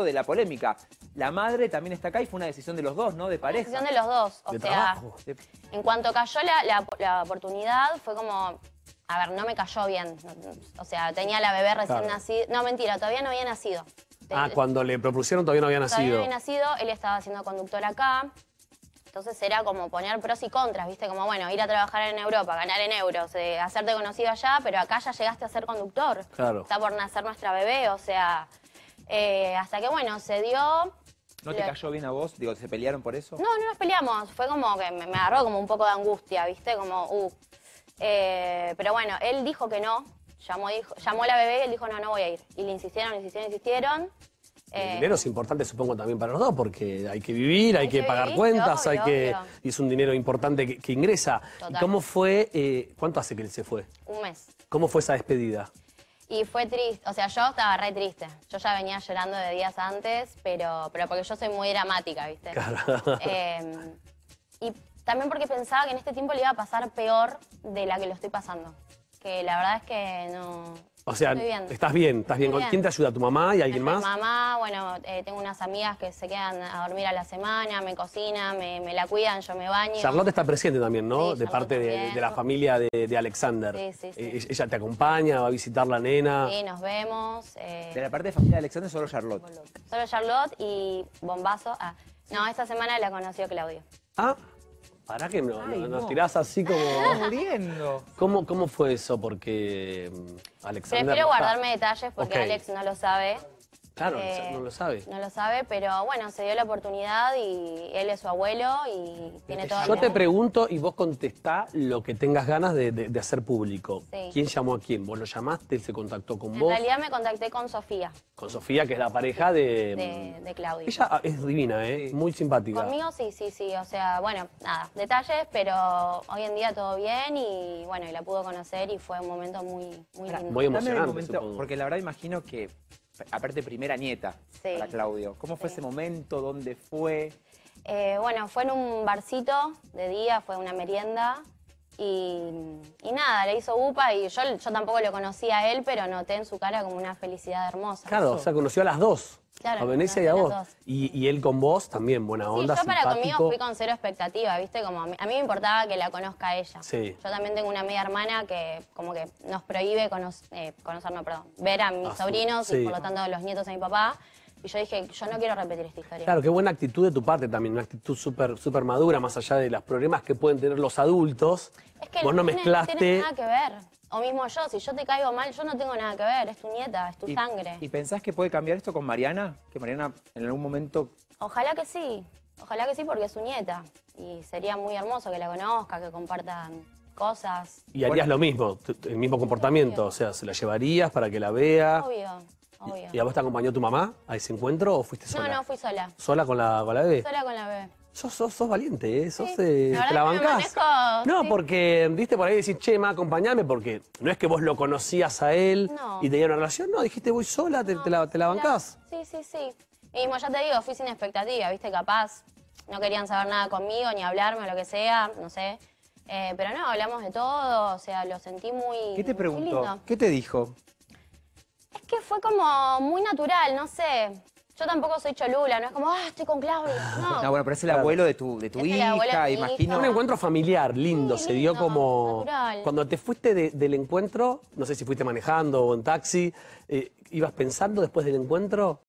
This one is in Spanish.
de la polémica. La madre también está acá y fue una decisión de los dos, ¿no? De pareja. decisión de los dos. O sea, en cuanto cayó la, oportunidad, fue como. A ver, no me cayó bien. O sea, tenía la bebé recién nacida. No, mentira, todavía no había nacido. Ah, eh, cuando le propusieron todavía no había nacido. Todavía no había nacido, él estaba siendo conductor acá. Entonces era como poner pros y contras, ¿viste? Como, bueno, ir a trabajar en Europa, ganar en euros, eh, hacerte conocido allá, pero acá ya llegaste a ser conductor. Claro. Está por nacer nuestra bebé, o sea, eh, hasta que, bueno, se dio... ¿No te cayó bien a vos? Digo, ¿se pelearon por eso? No, no nos peleamos. Fue como que me, agarró como un poco de angustia, ¿viste? Como, uh. Eh, pero bueno, él dijo que no. Llamó, a llamó la bebé y él dijo, no, no voy a ir. Y le insistieron, le insistieron, insistieron. El eh, dinero es importante, supongo, también para los dos, porque hay que vivir, hay, que, pagar cuentas, hay que. Y es un dinero importante que, ingresa. ¿Y cómo fue? ¿Cuánto hace que él se fue? un mes. ¿Cómo fue esa despedida? Y fue triste, o sea, yo estaba re triste. Yo ya venía llorando de días antes, pero, pero porque yo soy muy dramática, ¿viste? Claro. Em, y también porque pensaba que en este tiempo le iba a pasar peor de la que lo estoy pasando. Que la verdad es que no, o sea, estás bien, estás bien. ¿Quién te ayuda? ¿Tu mamá y alguien más? Mi mamá, bueno, eh, tengo unas amigas que se quedan a dormir a la semana, me cocinan, me, la cuidan, yo me baño. Charlotte está presente también, ¿no? de parte de, la familia de, Alexander. Sí, sí, sí. Eh, eh, ella te acompaña, va a visitar la nena. Sí, nos vemos. De la parte de familia de Alexander, solo Charlotte. Solo Charlotte y Bombazo. Ah, no, esta semana la conoció Claudio. Ah, ¿Para que nos tiras así como... muriendo. ¿Cómo, fue eso? Porque Alexander... Mm, Prefiero guardarme detalles porque Alex no lo sabe. Claro, eh, no lo sabe. No lo sabe, pero bueno, se dio la oportunidad y él es su abuelo y tiene todo. Yo te pregunto y vos contestá lo que tengas ganas de, hacer público. ¿Quién llamó a quién? ¿Vos lo llamaste? ¿Se contactó con vos? En realidad me contacté con Sofía. Con Sofía, que es la pareja de... De, Claudio. Ella es divina, ¿eh? Muy simpática. Conmigo sí, sí, sí. O sea, bueno, nada, detalles, pero hoy en día todo bien y bueno, y la pudo conocer y fue un momento muy, muy lindo. Muy emocionante. Momento, porque la verdad imagino que aparte primera nieta para Claudio. ¿Cómo fue ese momento? ¿Dónde fue? Eh, bueno, fue en un barcito de día, fue una merienda. Y, nada, le hizo upa y yo, yo tampoco lo conocía a él, pero noté en su cara como una felicidad hermosa. Claro, o sea, conoció a las dos. Claro, a y a vos. Y, él con vos también, buena onda. Sí, yo para conmigo fui con cero expectativa, ¿viste? Como a mí, me importaba que la conozca ella. Sí. Yo también tengo una media hermana que como que nos prohíbe conocer, eh, conocernos, perdón, ver a mis ah, sobrinos y por lo tanto los nietos de mi papá. Y yo dije, yo no quiero repetir esta historia. Claro, qué buena actitud de tu parte también, una actitud súper super madura, más allá de los problemas que pueden tener los adultos. Es que no, no mezclaste... nada que ver. O mismo yo, si yo te caigo mal, yo no tengo nada que ver, es tu nieta, es tu sangre. ¿Y pensás que puede cambiar esto con Mariana? Que Mariana en algún momento... Ojalá que sí, ojalá que sí porque es su nieta. Y sería muy hermoso que la conozca, que compartan cosas. Y harías lo mismo, el mismo comportamiento, o sea, se la llevarías para que la vea. Obvio. ¿Y a vos te acompañó tu mamá a ese encuentro o fuiste sola? No, no, fui sola. ¿Sola con la, con bebé? Sola con la bebé. Sos, sos, valiente, ¿eh? sos, eh, te la bancás. no, porque, viste, por ahí decir che, ma, acompañame, porque no es que vos lo conocías a él y tenías una relación, no, dijiste, voy sola, te, la, te bancás. Sí, sí, sí. Y mismo, ya te digo, fui sin expectativa, viste, capaz, no querían saber nada conmigo, ni hablarme, o lo que sea, no sé. Eh, pero no, hablamos de todo, o sea, lo sentí muy. ¿Qué te preguntó? ¿Qué te dijo? Es que fue como muy natural, no sé. Yo tampoco soy cholula, no es como, ah, estoy con Claudia. Ah, no, bueno, pero es el abuelo de tu, de hija, de Un encuentro familiar lindo, se dio como... natural. Cuando te fuiste del encuentro, no sé si fuiste manejando o en taxi, eh, ¿ibas pensando después del encuentro?